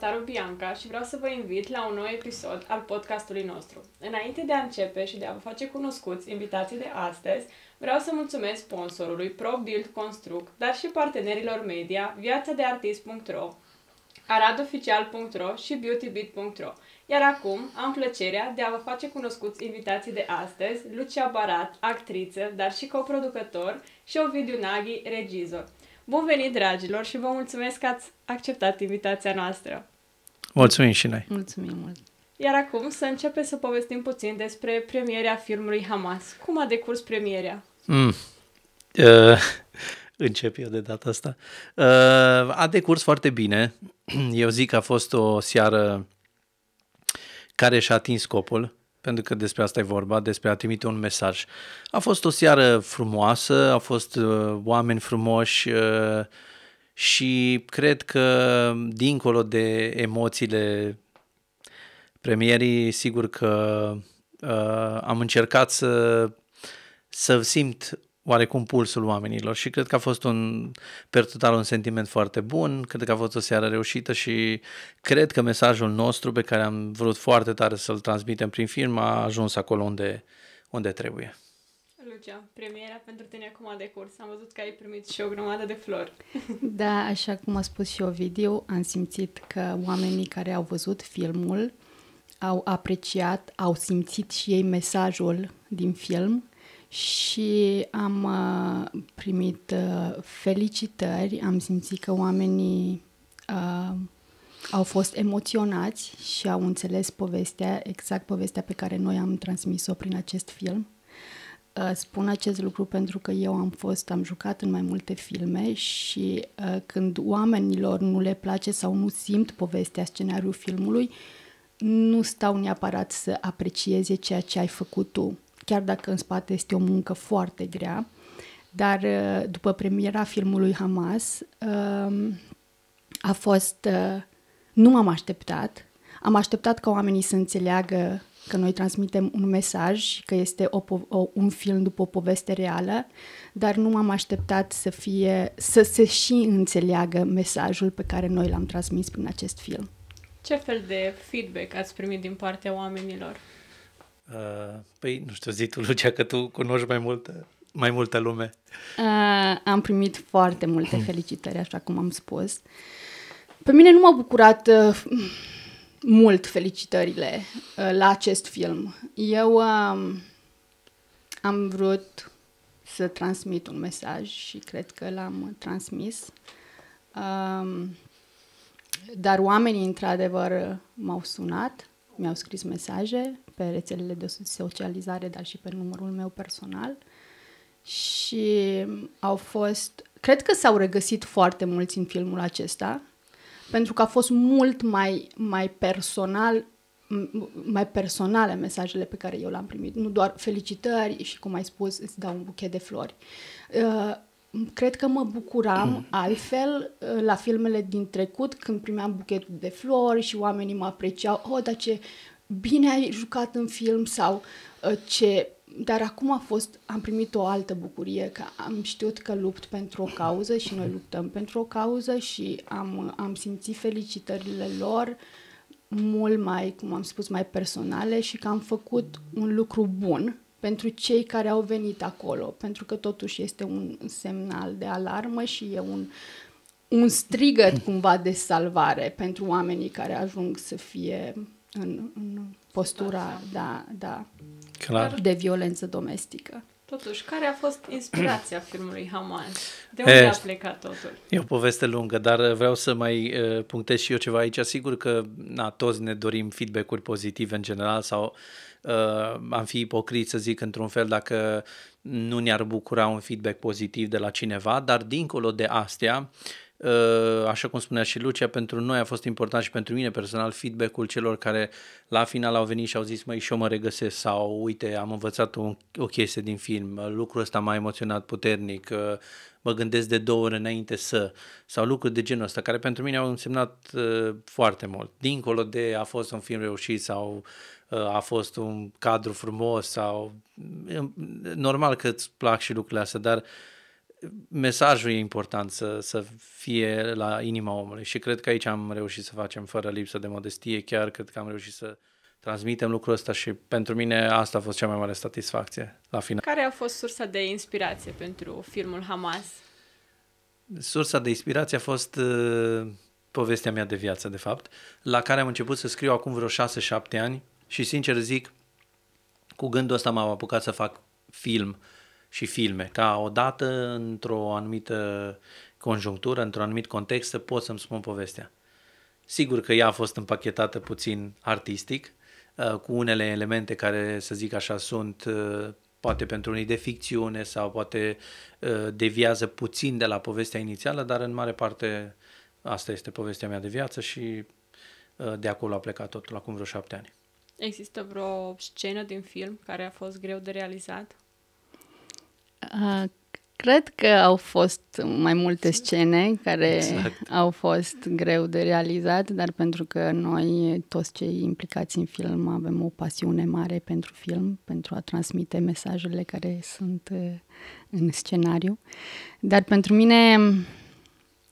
Notaru Bianca și vreau să vă invit la un nou episod al podcastului nostru. Înainte de a începe și de a vă face cunoscuți invitații de astăzi, vreau să mulțumesc sponsorului ProBuild Construct, dar și partenerilor media Artist.ro, aradoficial.ro și beautybit.ro. Iar acum am plăcerea de a vă face cunoscuți invitații de astăzi, Lucia Barat, actriță, dar și coproducător, și Ovidiu Naghi, regizor. Bun venit, dragilor, și vă mulțumesc că ați acceptat invitația noastră. Mulțumim și noi. Mulțumim mult. Iar acum să începem să povestim puțin despre premierea filmului Hamas. Cum a decurs premierea? Mm. Uh, încep eu de data asta. Uh, a decurs foarte bine. Eu zic că a fost o seară care și-a atins scopul pentru că despre asta e vorba, despre a trimite un mesaj. A fost o seară frumoasă, a fost uh, oameni frumoși uh, și cred că dincolo de emoțiile premierii, sigur că uh, am încercat să să simt oarecum pulsul oamenilor și cred că a fost un, per total un sentiment foarte bun, cred că a fost o seară reușită și cred că mesajul nostru pe care am vrut foarte tare să-l transmitem prin film a ajuns acolo unde, unde trebuie. Lucia, premiera pentru tine acum de curs. Am văzut că ai primit și o grămadă de flori. Da, așa cum a spus și Ovidiu, am simțit că oamenii care au văzut filmul au apreciat, au simțit și ei mesajul din film și am uh, primit uh, felicitări, am simțit că oamenii uh, au fost emoționați și au înțeles povestea, exact povestea pe care noi am transmis-o prin acest film. spun acest lucru pentru că eu am fost, am jucat în mai multe filme și uh, când oamenilor nu le place sau nu simt povestea, scenariul filmului, nu stau neapărat să aprecieze ceea ce ai făcut tu chiar dacă în spate este o muncă foarte grea, dar uh, după premiera filmului Hamas um, a fost... Uh, nu m-am așteptat. Am așteptat ca oamenii să înțeleagă că noi transmitem un mesaj, că este o, o, un film după o poveste reală, dar nu m-am așteptat să fie să se și înțeleagă mesajul pe care noi l-am transmis prin acest film. Ce fel de feedback ați primit din partea oamenilor? Uh, păi, nu știu, zi tu, Lucia, că tu cunoști mai multă, mai multă lume. Uh, am primit foarte multe hmm. felicitări, așa cum am spus. Pe mine nu m-au bucurat uh, mult felicitările uh, la acest film. Eu uh, am vrut să transmit un mesaj și cred că l-am transmis. Uh, dar oamenii, într-adevăr, m-au sunat, mi-au scris mesaje, pe rețelele de socializare, dar și pe numărul meu personal. Și au fost, cred că s-au regăsit foarte mulți în filmul acesta, pentru că a fost mult mai, mai personal mai personale mesajele pe care eu le-am primit, nu doar felicitări și, cum ai spus, îți dau un buchet de flori. Uh, cred că mă bucuram mm. altfel uh, la filmele din trecut când primeam buchetul de flori și oamenii mă apreciau, oh, dar ce bine ai jucat în film sau uh, ce... Dar acum a fost, am primit o altă bucurie, că am știut că lupt pentru o cauză și noi luptăm pentru o cauză și am, am simțit felicitările lor mult mai, cum am spus, mai personale și că am făcut un lucru bun pentru cei care au venit acolo, pentru că totuși este un semnal de alarmă și e un, un strigăt cumva de salvare pentru oamenii care ajung să fie în, în postura da, da, Clar. de violență domestică. Totuși, care a fost inspirația filmului Haman? De eh, unde e, a plecat totul? E o poveste lungă, dar eh, vreau să mai eh, punctez și eu ceva aici. Sigur că na, toți ne dorim feedback-uri pozitive în general sau uh, am fi ipocrit să zic într-un fel dacă nu ne-ar bucura un feedback pozitiv de la cineva, dar dincolo de astea, uh, Uh, așa cum spunea și Lucia, pentru noi a fost important și pentru mine personal feedback-ul celor care la final au venit și au zis, măi, și eu mă regăsesc sau, uite, am învățat o, o chestie din film, lucrul ăsta m-a emoționat puternic, uh, mă gândesc de două ore înainte să, sau lucruri de genul ăsta, care pentru mine au însemnat uh, foarte mult, dincolo de a fost un film reușit sau a fost un cadru frumos sau mm, normal că îți plac și lucrurile astea, dar uh, mesajul e important să, să fie la inima omului și cred că aici am reușit să facem fără lipsă de modestie, chiar cred că am reușit să transmitem lucrul ăsta și pentru mine asta a fost cea mai mare satisfacție la final. Care a fost sursa de inspirație pentru filmul Hamas? Sursa de inspirație a fost uh, povestea mea de viață, de fapt, la care am început să scriu acum vreo 6-7 ani și, sincer zic, cu gândul ăsta m-am apucat să fac film. Uh, și filme, ca odată, într-o anumită conjunctură, într-un anumit context, să pot să-mi spun povestea. Sigur că ea a fost împachetată puțin artistic, uh, cu unele elemente care, să zic așa, sunt uh, poate pentru unii de ficțiune sau poate uh, deviază puțin de la povestea inițială, dar în mare parte asta este povestea mea de viață și de acolo a plecat totul, acum vreo șapte ani. Există vreo scenă din film care a fost greu de realizat? Ah, cred că au fost mai multe scene care exact. au fost greu de realizat, dar pentru că noi, toți cei implicați în film, avem o pasiune mare pentru film, pentru a transmite mesajele care sunt eh, în scenariu. Dar pentru mine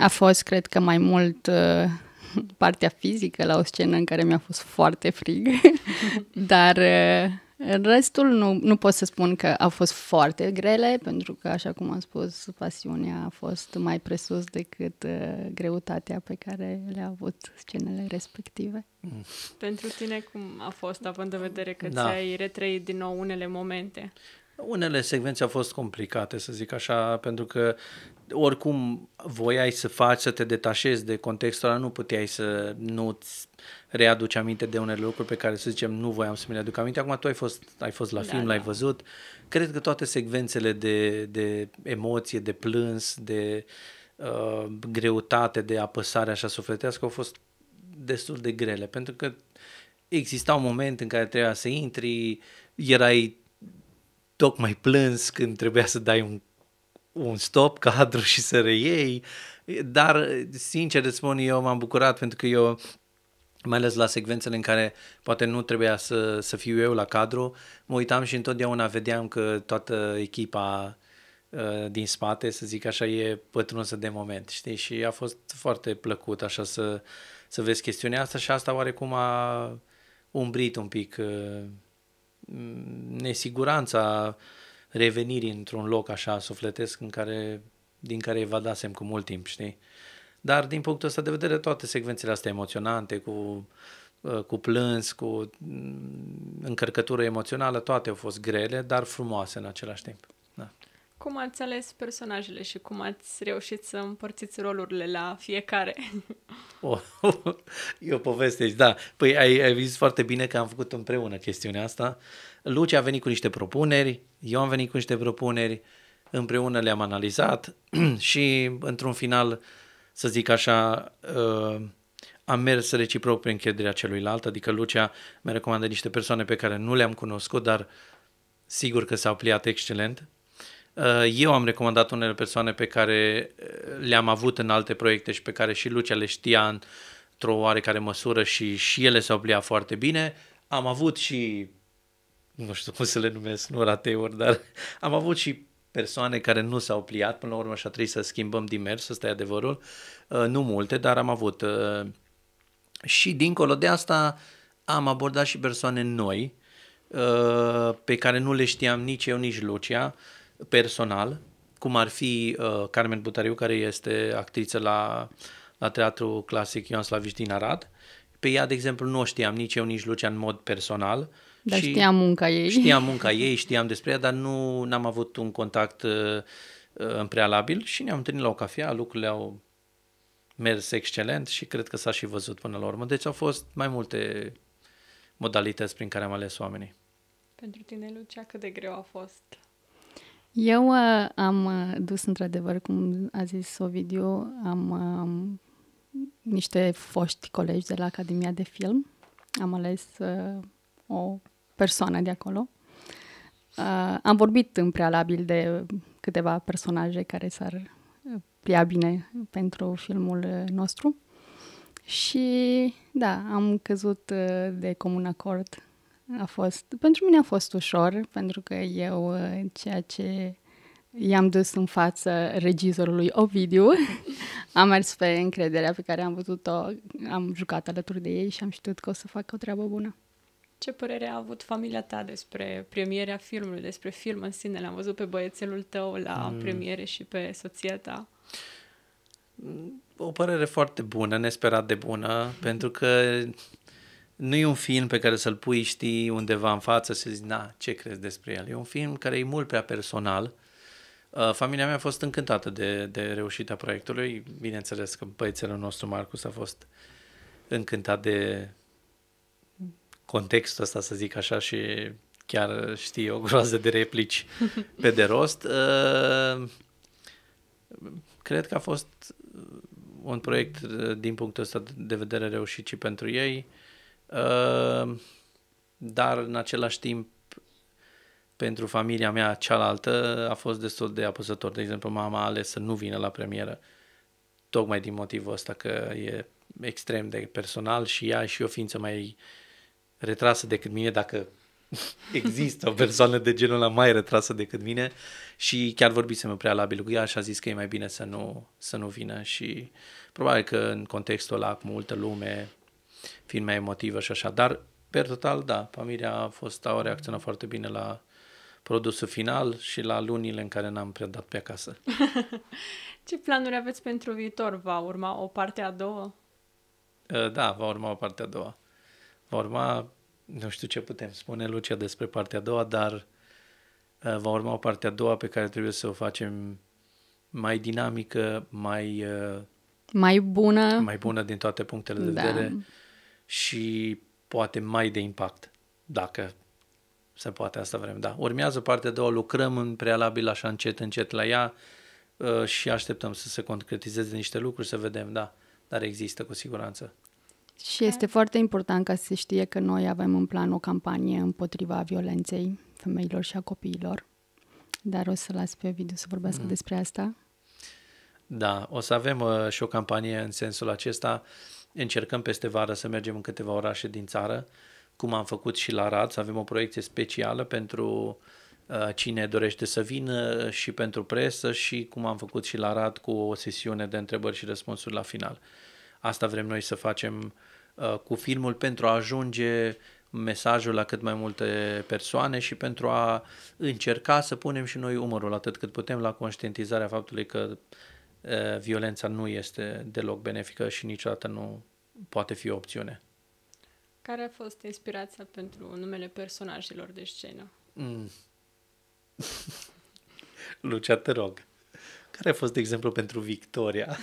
a fost, cred că, mai mult eh, partea fizică la o scenă în care mi-a fost foarte frig, dar eh, Restul nu, nu pot să spun că au fost foarte grele, pentru că, așa cum am spus, pasiunea a fost mai presus decât uh, greutatea pe care le-a avut scenele respective. Pentru tine cum a fost, având în vedere că da. ți-ai retrăit din nou unele momente? Unele secvențe au fost complicate, să zic așa, pentru că oricum voiai să faci, să te detașezi de contextul ăla, nu puteai să nu-ți readuci aminte de unele lucruri pe care, să zicem, nu voiam să mi le aduc aminte. Acum tu ai fost, ai fost la da, film, da, l-ai văzut. Cred că toate secvențele de, de emoție, de plâns, de uh, greutate, de apăsare așa sufletească au fost destul de grele, pentru că exista un moment în care trebuia să intri, erai tocmai plâns când trebuia să dai un, un stop cadru și să reiei, dar sincer de spun, eu m-am bucurat pentru că eu mai ales la secvențele în care poate nu trebuia să, să fiu eu la cadru, mă uitam și întotdeauna vedeam că toată echipa uh, din spate, să zic așa, e pătrunsă de moment, știi? Și a fost foarte plăcut așa să, să vezi chestiunea asta și asta oarecum a umbrit un pic uh, Mm, nesiguranța revenirii într-un loc așa sufletesc în care, din care evadasem cu mult timp, știi? Dar din punctul ăsta de vedere, toate secvențele astea emoționante, cu, uh, cu plâns, cu mm, încărcătură emoțională, toate au fost grele, dar frumoase în același timp. Da. Cum ați ales personajele și cum ați reușit să împărțiți rolurile la fiecare? Oh, e o poveste, da. Păi ai, ai zis foarte bine că am făcut împreună chestiunea asta. Luce a venit cu niște propuneri, eu am venit cu niște propuneri, împreună le-am analizat și într-un final, să zic așa, uh, am mers reciproc prin încrederea celuilalt, adică Lucia mi-a recomandat niște persoane pe care nu le-am cunoscut, dar sigur că s-au pliat excelent Uh, eu am recomandat unele persoane pe care uh, le-am avut în alte proiecte și pe care și Lucia le știa într-o oarecare măsură și, și ele s-au pliat foarte bine. Am avut și, nu știu cum să le numesc, nu rateuri, dar am avut și persoane care nu s-au pliat până la urmă și a trebuit să schimbăm din mers, ăsta e adevărul. Uh, nu multe, dar am avut. Și dincolo de asta am abordat și persoane noi pe care nu le știam nici eu, nici Lucia personal, cum ar fi uh, Carmen Butariu, care este actriță la, la Teatru Clasic Ioan Slavici din Arad. Pe ea, de exemplu, nu o știam nici eu, nici Lucia în mod personal. Dar și știam munca ei. Știam munca ei, știam despre ea, dar nu am avut un contact uh, uh, în prealabil și ne-am întâlnit la o cafea, lucrurile au mers excelent și cred că s-a și văzut până la urmă. Deci au fost mai multe modalități prin care am ales oamenii. Pentru tine, Lucia, cât de greu a fost eu uh, am uh, dus, într-adevăr, cum a zis Ovidiu, am um, niște foști colegi de la Academia de Film. Am ales uh, o persoană de acolo. Uh, am vorbit în prealabil de câteva personaje care s-ar uh, plia bine pentru filmul uh, nostru. Și da, am căzut de comun acord a fost, pentru mine a fost ușor, pentru că eu uh, ceea ce i-am dus în față regizorului Ovidiu, am mers pe încrederea pe care am văzut o am jucat alături de ei și am știut că o să facă o treabă bună. Ce părere a avut familia ta despre premierea filmului, despre film în sine? L-am văzut pe băiețelul tău la mm. premiere și pe soția ta. O părere foarte bună, nesperat de bună, pentru că nu e un film pe care să-l pui, știi, undeva în față să zici, na, ce crezi despre el? E un film care e mult prea personal. Uh, familia mea a fost încântată de, de reușita proiectului. Bineînțeles că băiețelul nostru, Marcus, a fost încântat de contextul ăsta, să zic așa, și chiar știe o groază de replici pe de rost. Uh, cred că a fost un proiect, uh, din punctul ăsta de vedere, reușit și pentru ei. Ehm, dar în același timp pentru familia mea cealaltă a fost destul de apăsător. De exemplu, mama a ales să nu vină la premieră tocmai din motivul ăsta că e extrem de personal și ea și o ființă mai retrasă decât mine, dacă există o persoană de genul ăla mai retrasă decât mine și chiar vorbisem în prealabil cu ea și a zis că e mai bine să nu, să nu vină și probabil că în contextul ăla cu multă lume fiind mai emotivă și așa. Dar, pe total, da, familia a fost, a reacționat foarte bine la produsul final și la lunile în care n-am predat pe acasă. Ce planuri aveți pentru viitor? Va urma o parte a doua? Uh, da, va urma o parte a doua. Va urma, nu știu ce putem spune, Lucia, despre partea a doua, dar uh, va urma o parte a doua pe care trebuie să o facem mai dinamică, mai... Uh, mai bună. Mai bună din toate punctele de da. vedere și poate mai de impact, dacă se poate asta vrem, da. Urmează partea a doua, lucrăm în prealabil așa încet, încet la ea uh, și așteptăm să se concretizeze niște lucruri, să vedem, da, dar există cu siguranță. Și este da. foarte important ca să se știe că noi avem în plan o campanie împotriva violenței femeilor și a copiilor. Dar o să las pe video să vorbească mm. despre asta. Da, o să avem uh, și o campanie în sensul acesta. Uh, Încercăm peste vară să mergem în câteva orașe din țară, cum am făcut și la Arad, să avem o proiecție specială pentru uh, cine dorește să vină și pentru presă și cum am făcut și la Arad cu o sesiune de întrebări și răspunsuri la final. Asta vrem noi să facem uh, cu filmul pentru a ajunge mesajul la cât mai multe persoane și pentru a încerca să punem și noi umărul atât cât putem la conștientizarea faptului că Eh, violența nu este deloc benefică și niciodată nu poate fi o opțiune. Care a fost inspirația pentru numele personajelor de scenă? Mm. Lucia, te rog. Care a fost, de exemplu, pentru Victoria?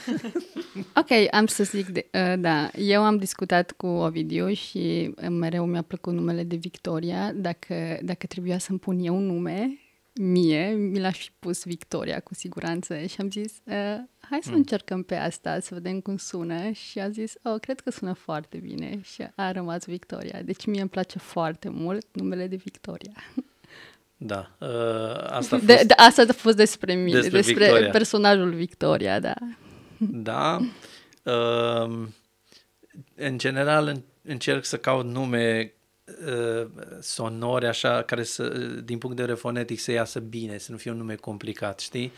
ok, am să zic, de, uh, da, eu am discutat cu Ovidiu și eh, mereu mi-a plăcut numele de Victoria. Dacă, dacă trebuia să-mi pun eu nume, mie, mi l-aș fi pus Victoria cu siguranță și am zis, hai să mm. încercăm pe asta, să vedem cum sună și a zis, oh, cred că sună foarte bine și a rămas Victoria. Deci mie îmi place foarte mult numele de Victoria. Da, uh, asta, a fost... De, de, asta a fost despre mine, despre, despre Victoria. personajul Victoria, da. Da, uh, în general încerc să caut nume Uh, sonore așa, care să, din punct de vedere fonetic să iasă bine, să nu fie un nume complicat, știi?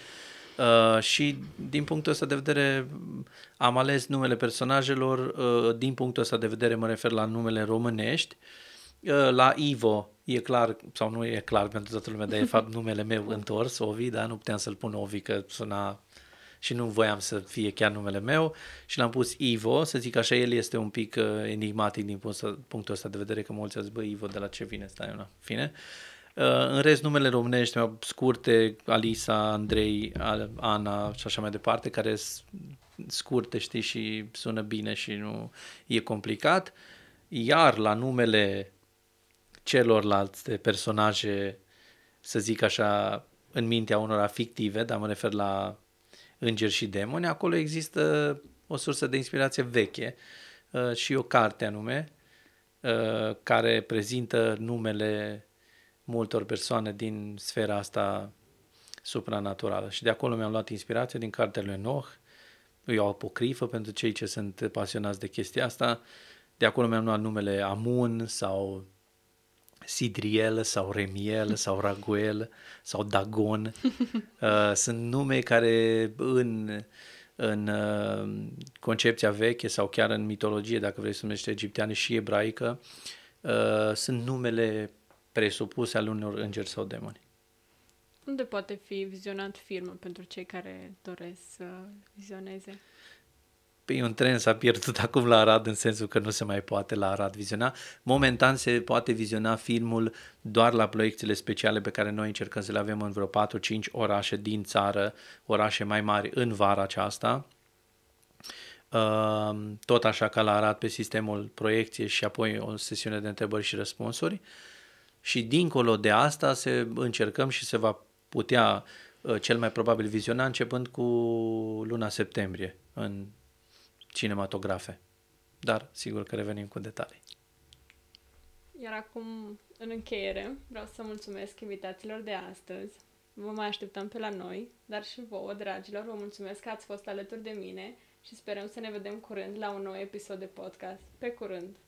Uh, și din punctul ăsta de vedere am ales numele personajelor, uh, din punctul ăsta de vedere mă refer la numele românești, uh, la Ivo e clar, sau nu e clar pentru toată lumea, dar e fapt numele meu întors, Ovi, da, nu puteam să-l pun Ovi că suna și nu voiam să fie chiar numele meu și l-am pus Ivo, să zic așa, el este un pic uh, enigmatic din punctul ăsta de vedere că mulți au zis, bă, Ivo, de la ce vine? Stai, una fine. Uh, în rest, numele românești mai scurte, Alisa, Andrei, Ana și așa mai departe, care scurte, știi, și sună bine și nu e complicat. Iar la numele celorlalte personaje, să zic așa, în mintea unora fictive, dar mă refer la Îngeri și Demoni, acolo există o sursă de inspirație veche uh, și o carte anume uh, care prezintă numele multor persoane din sfera asta supranaturală. Și de acolo mi-am luat inspirație din cartele lui Noah, e o apocrifă pentru cei ce sunt pasionați de chestia asta. De acolo mi-am luat numele Amun sau Sidriel, sau Remiel sau Raguel sau dagon. Uh, sunt nume care în, în uh, concepția veche sau chiar în mitologie, dacă vrei să numești egipteană și ebraică, uh, sunt numele presupuse al unor îngeri sau demoni. Unde poate fi vizionat filmul pentru cei care doresc să vizioneze? Păi un tren s-a pierdut acum la Arad în sensul că nu se mai poate la Arad viziona. Momentan se poate viziona filmul doar la proiecțiile speciale pe care noi încercăm să le avem în vreo 4-5 orașe din țară, orașe mai mari în vara aceasta. Ehm, tot așa ca la Arad pe sistemul proiecție și apoi o sesiune de întrebări și răspunsuri. Și dincolo de asta se încercăm și se va putea eh, cel mai probabil viziona începând cu luna septembrie în cinematografe. Dar sigur că revenim cu detalii. Iar acum, în încheiere, vreau să mulțumesc invitațiilor de astăzi. Vă mai așteptăm pe la noi, dar și vouă, dragilor, vă mulțumesc că ați fost alături de mine și sperăm să ne vedem curând la un nou episod de podcast. Pe curând!